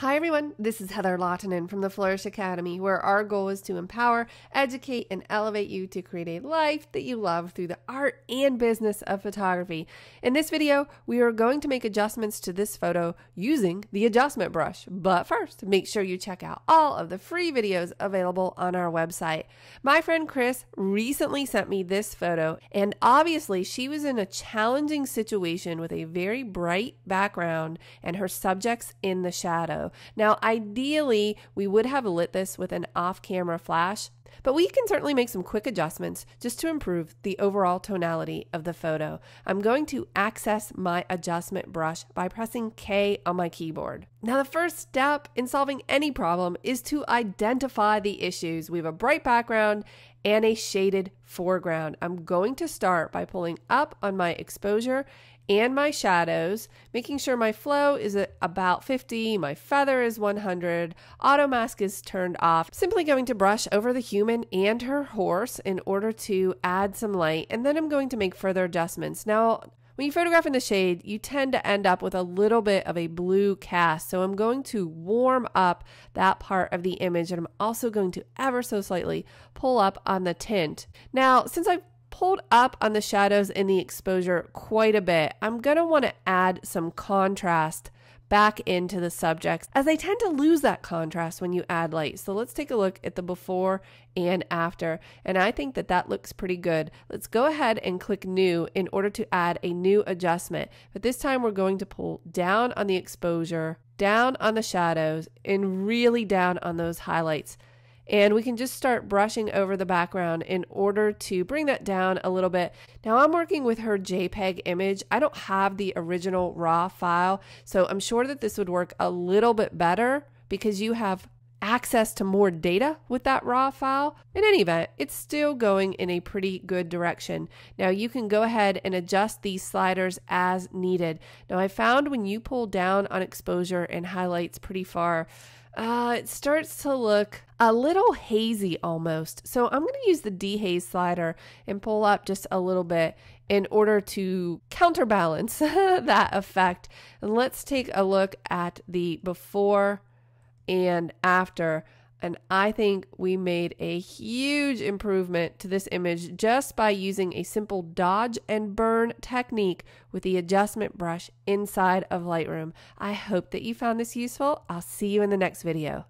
Hi, everyone. This is Heather Lottinen from the Flourish Academy, where our goal is to empower, educate, and elevate you to create a life that you love through the art and business of photography. In this video, we are going to make adjustments to this photo using the adjustment brush. But first, make sure you check out all of the free videos available on our website. My friend Chris recently sent me this photo, and obviously, she was in a challenging situation with a very bright background and her subjects in the shadow. Now, ideally, we would have lit this with an off-camera flash, but we can certainly make some quick adjustments just to improve the overall tonality of the photo. I'm going to access my adjustment brush by pressing K on my keyboard. Now, the first step in solving any problem is to identify the issues. We have a bright background and a shaded foreground. I'm going to start by pulling up on my exposure and my shadows, making sure my flow is at about 50, my feather is 100, auto mask is turned off. Simply going to brush over the human and her horse in order to add some light, and then I'm going to make further adjustments. Now, when you photograph in the shade, you tend to end up with a little bit of a blue cast. So I'm going to warm up that part of the image and I'm also going to ever so slightly pull up on the tint. Now, since I've pulled up on the shadows in the exposure quite a bit, I'm going to want to add some contrast back into the subjects as they tend to lose that contrast when you add light. So let's take a look at the before and after. And I think that that looks pretty good. Let's go ahead and click new in order to add a new adjustment. But this time we're going to pull down on the exposure, down on the shadows, and really down on those highlights. And we can just start brushing over the background in order to bring that down a little bit. Now I'm working with her JPEG image. I don't have the original raw file, so I'm sure that this would work a little bit better because you have access to more data with that raw file. In any event, it's still going in a pretty good direction. Now you can go ahead and adjust these sliders as needed. Now I found when you pull down on exposure and highlights pretty far, uh, it starts to look a little hazy almost. So I'm going to use the dehaze slider and pull up just a little bit in order to counterbalance that effect. And let's take a look at the before and after. And I think we made a huge improvement to this image just by using a simple dodge and burn technique with the adjustment brush inside of Lightroom. I hope that you found this useful. I'll see you in the next video.